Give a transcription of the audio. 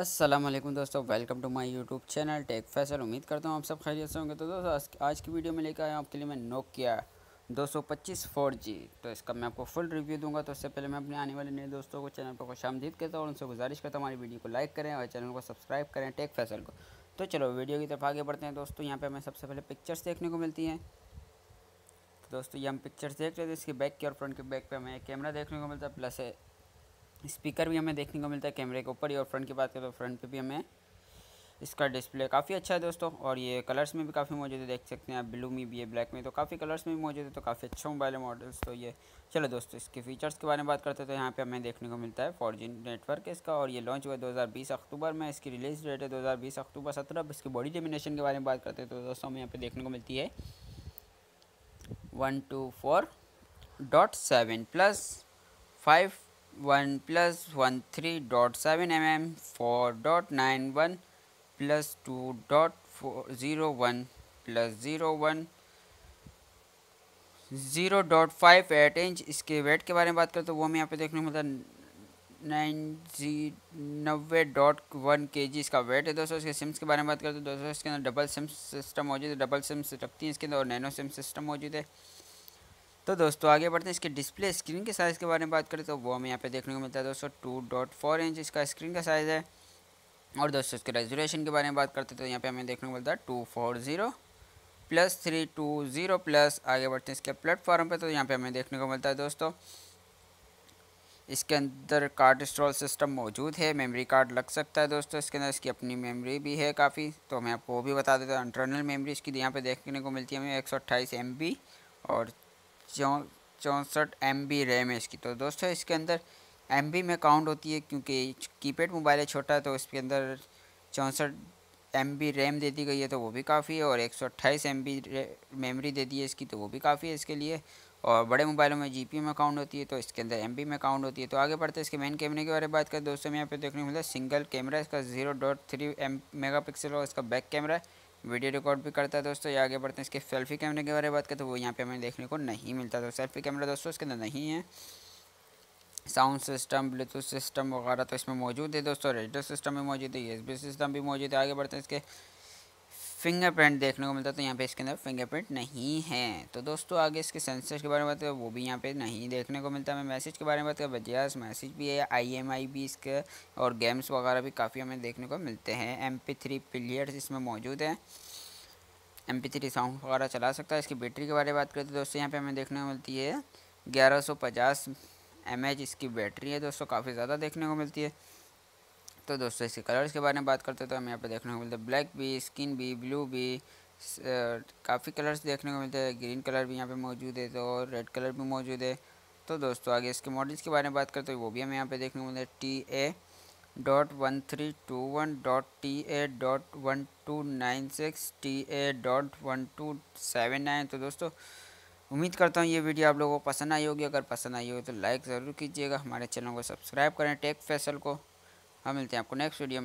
अस्सलाम वालेकुम दोस्तों welcome to my YouTube channel Tech Faisal उम्मीद करता हूँ आप सब खैरियत से होंगे तो दोस्तों आज की वीडियो में लेकर आया हूँ आपके लिए मैं नोकिया 225 4G तो इसका मैं आपको फुल रिव्यू दूंगा तो उससे पहले मैं अपने आने वाले नए दोस्तों को चैनल पर खुश आमदीद करता हूँ और उनसे गुजारिश करता हूँ हमारी वीडियो को लाइक करें और चैनल को सब्सक्राइब करें टेक फैसल को तो चलो वीडियो की तरफ आगे बढ़ते हैं दोस्तों यहाँ पर हमें सबसे पहले पिक्चर्स देखने को मिलती हैं तो दोस्तों ये हम पिक्चर्स देख रहे थे इसके बैक के और फ्रंट के बैक पर हमें कैमरा देखने को मिलता है प्लस स्पीकर भी हमें देखने को मिलता है कैमरे के ऊपर ही और फ्रंट की बात करें तो फ्रंट पे भी हमें इसका डिस्प्ले काफ़ी अच्छा है दोस्तों और ये कलर्स में भी काफ़ी मौजूद है देख सकते हैं आप ब्लू में भी है ब्लैक में तो काफ़ी कलर्स में भी मौजूद है तो काफ़ी अच्छा मोबाइल है मॉडल्स तो ये चलो दोस्तों इसके फीचर्स के बारे में बात करते हैं तो यहाँ पे हमें देखने को मिलता है फोर नेटवर्क है इसका और ये लॉन्च हुआ है 2020 अक्टूबर में इसकी रिलीज डेट है दो अक्टूबर सत्रह इसकी बॉडी डेमिनेशन के बारे में बात करते हैं तो दोस्तों हमें यहाँ पर देखने को मिलती है one two four dot seven plus five one one plus three dot seven M M four dot nine one plus two dot four zero one one plus zero zero dot five eight inch इसके weight के बारे में बात करें तो वो हमें यहाँ पे देखने मतलब नाइन जी नब्बे डॉट वन के जी इसका वेट है दोस्तों इसके सिम्स के बारे में बात करें तो दोस्तों इसके अंदर डबल सिम सिस्टम मौजूद है डबल सिम रखती हैं इसके अंदर और नैनो सिम सिस्टम मौजूद है तो दोस्तों आगे बढ़ते हैं इसके डिस्प्ले स्क्रीन के साइज़ के बारे में बात करें तो वो हमें यहाँ पे देखने को मिलता है दोस्तों टू डॉट फोर इंच इसका स्क्रीन का साइज़ है और दोस्तों इसके रेजोलेशन के बारे में बात करते हैं तो यहाँ पे हमें देखने को मिलता है two four zero plus three two zero plus आगे बढ़ते हैं इसके प्लेटफॉर्म पर तो यहाँ पर हमें देखने को मिलता है दोस्तों इसके अंदर कार्ड स्टॉल सिस्टम मौजूद है मेमोरी कार्ड लग सकता है दोस्तों इसके अंदर इसकी अपनी मेमोरी भी है काफ़ी तो मैं आपको वो भी बता देता हूँ इंटरनल मेमोरी इसकी यहाँ पे देखने को मिलती है हमें एक सौ और चौंसठ एम बी रैम है इसकी तो दोस्तों इसके अंदर एम बी में काउंट होती है क्योंकि कीपैड मोबाइल है छोटा है तो इसके अंदर चौंसठ एम बी रैम दे दी गई है तो वो भी काफ़ी है और एक सौ अट्ठाईस एम बी मेमरी दे दी है इसकी तो वो भी काफ़ी है इसके लिए और बड़े मोबाइलों में जी पी में काउंट होती है तो इसके अंदर एम बी में काउंट होती है तो आगे बढ़ते हैं इसके मेन कैमरे के बारे में बात करें दोस्तों में यहाँ पे देखने को मिलता है सिंगल कैमरा इसका zero dot three M mega pixel और इसका बैक कैमरा है वीडियो रिकॉर्ड भी करता है दोस्तों या आगे बढ़ते हैं इसके सेल्फी कैमरे के बारे में बात करें तो वो यहाँ पे हमें देखने को नहीं मिलता तो सेल्फी कैमरा दोस्तों इसके अंदर नहीं है साउंड सिस्टम ब्लूटूथ सिस्टम वगैरह तो इसमें मौजूद है दोस्तों रेडियो सिस्टम भी मौजूद है यूएसबी सिस्टम भी मौजूद है आगे बढ़ते हैं इसके फिंगरप्रिंट देखने को मिलता है तो यहाँ पे इसके अंदर फिंगरप्रिंट नहीं है तो दोस्तों आगे इसके सेंसर्स के बारे में बात करें वो भी यहाँ पे नहीं देखने को मिलता है मैसेज के बारे में बात करें बजाज मैसेज भी है आईएमआई भी इसके और गेम्स वगैरह भी काफ़ी हमें देखने को मिलते हैं एम पी प्लेयर्स इसमें मौजूद हैं एम पी साउंड वगैरह चला सकता है इसकी बैटरी के बारे में बात करें तो दोस्तों यहाँ पर हमें देखने को मिलती है ग्यारह सौ पचास एम एच इसकी बैटरी है दोस्तों काफ़ी ज़्यादा देखने को मिलती है तो दोस्तों इसके कलर्स के बारे में बात करते हैं तो हमें यहाँ पे देखने को मिलता है ब्लैक भी स्किन भी ब्लू भी काफ़ी कलर्स देखने को मिलते हैं ग्रीन कलर भी यहाँ पे मौजूद है तो रेड कलर भी मौजूद है तो दोस्तों आगे इसके मॉडल्स के बारे में बात करते हैं वो भी हमें यहाँ पे देखने को मिलता है T A dot one three two one dot T A dot one two nine six T A dot one two seven nine तो दोस्तों उम्मीद करता हूँ ये वीडियो आप लोगों को पसंद आई होगी अगर पसंद आई होगी तो लाइक ज़रूर कीजिएगा हमारे चैनल को सब्सक्राइब करें टेक फैसल को हम मिलते हैं आपको नेक्स्ट वीडियो में